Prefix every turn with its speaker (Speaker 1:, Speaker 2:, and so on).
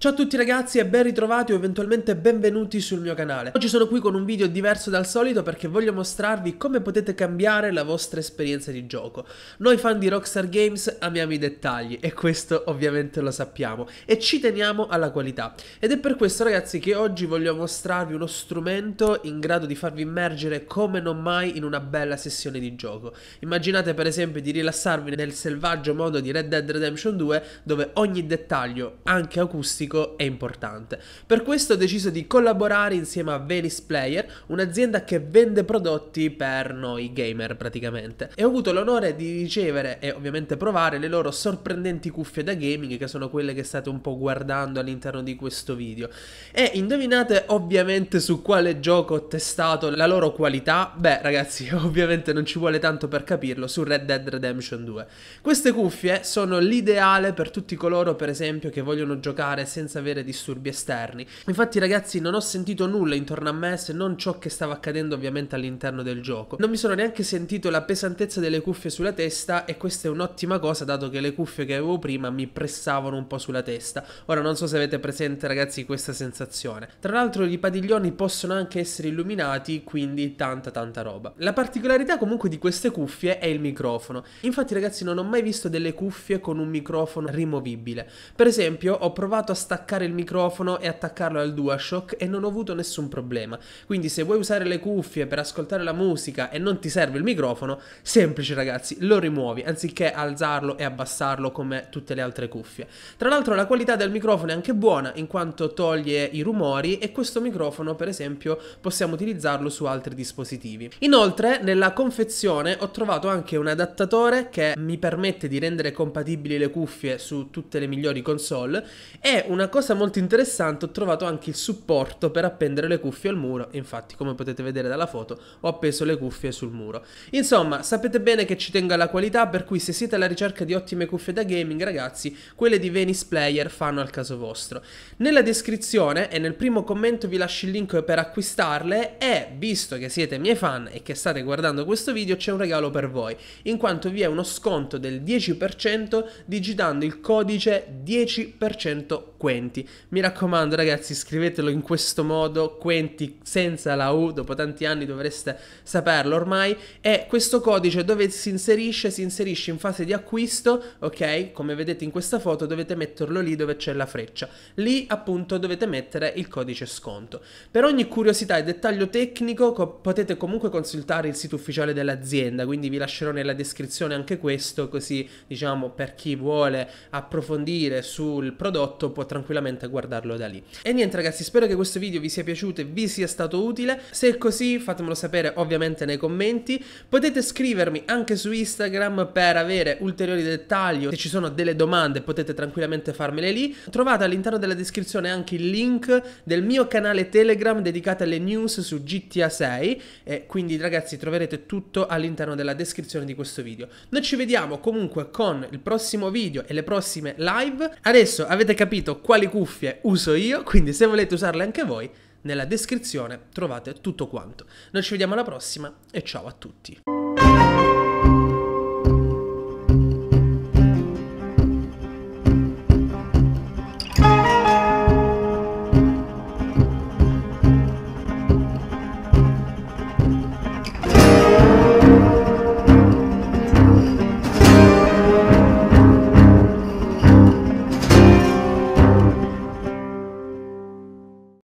Speaker 1: Ciao a tutti ragazzi e ben ritrovati o eventualmente benvenuti sul mio canale. Oggi sono qui con un video diverso dal solito perché voglio mostrarvi come potete cambiare la vostra esperienza di gioco. Noi fan di Rockstar Games amiamo i dettagli e questo ovviamente lo sappiamo e ci teniamo alla qualità. Ed è per questo ragazzi che oggi voglio mostrarvi uno strumento in grado di farvi immergere come non mai in una bella sessione di gioco. Immaginate per esempio di rilassarvi nel selvaggio modo di Red Dead Redemption 2 dove ogni dettaglio, anche acustico, Messico è importante. Per questo ho deciso di collaborare insieme a Venice Player, un'azienda che vende prodotti per noi gamer praticamente. E ho avuto l'onore di ricevere e ovviamente provare le loro sorprendenti cuffie da gaming che sono quelle che state un po' guardando all'interno di questo video. E indovinate ovviamente su quale gioco ho testato la loro qualità? Beh ragazzi ovviamente non ci vuole tanto per capirlo, su Red Dead Redemption 2. Queste cuffie sono l'ideale per tutti coloro per esempio che vogliono giocare se senza avere disturbi esterni. Infatti ragazzi non ho sentito nulla intorno a me se non ciò che stava accadendo ovviamente all'interno del gioco. Non mi sono neanche sentito la pesantezza delle cuffie sulla testa e questa è un'ottima cosa dato che le cuffie che avevo prima mi pressavano un po' sulla testa. Ora non so se avete presente ragazzi questa sensazione. Tra l'altro i padiglioni possono anche essere illuminati quindi tanta tanta roba. La particolarità comunque di queste cuffie è il microfono. Infatti ragazzi non ho mai visto delle cuffie con un microfono rimovibile. Per esempio ho provato a staccare il microfono e attaccarlo al DualShock e non ho avuto nessun problema. Quindi se vuoi usare le cuffie per ascoltare la musica e non ti serve il microfono, semplice ragazzi, lo rimuovi anziché alzarlo e abbassarlo come tutte le altre cuffie. Tra l'altro la qualità del microfono è anche buona in quanto toglie i rumori e questo microfono per esempio possiamo utilizzarlo su altri dispositivi. Inoltre nella confezione ho trovato anche un adattatore che mi permette di rendere compatibili le cuffie su tutte le migliori console e un una cosa molto interessante ho trovato anche il supporto per appendere le cuffie al muro, infatti come potete vedere dalla foto ho appeso le cuffie sul muro. Insomma, sapete bene che ci tengo alla qualità, per cui se siete alla ricerca di ottime cuffie da gaming ragazzi, quelle di Venice Player fanno al caso vostro. Nella descrizione e nel primo commento vi lascio il link per acquistarle e, visto che siete miei fan e che state guardando questo video, c'è un regalo per voi, in quanto vi è uno sconto del 10% digitando il codice 10% questo Quenti. Mi raccomando ragazzi, scrivetelo in questo modo, Quenti senza la U, dopo tanti anni dovreste saperlo ormai. E questo codice dove si inserisce? Si inserisce in fase di acquisto, ok? Come vedete in questa foto dovete metterlo lì dove c'è la freccia. Lì appunto dovete mettere il codice sconto. Per ogni curiosità e dettaglio tecnico co potete comunque consultare il sito ufficiale dell'azienda, quindi vi lascerò nella descrizione anche questo, così diciamo per chi vuole approfondire sul prodotto potrà tranquillamente a guardarlo da lì. E niente ragazzi, spero che questo video vi sia piaciuto e vi sia stato utile. Se è così fatemelo sapere ovviamente nei commenti. Potete scrivermi anche su Instagram per avere ulteriori dettagli. Se ci sono delle domande potete tranquillamente farmele lì. Trovate all'interno della descrizione anche il link del mio canale Telegram dedicato alle news su GTA 6. E quindi ragazzi troverete tutto all'interno della descrizione di questo video. Noi ci vediamo comunque con il prossimo video e le prossime live. Adesso avete capito quali cuffie uso io, quindi se volete usarle anche voi, nella descrizione trovate tutto quanto. Noi ci vediamo alla prossima e ciao a tutti.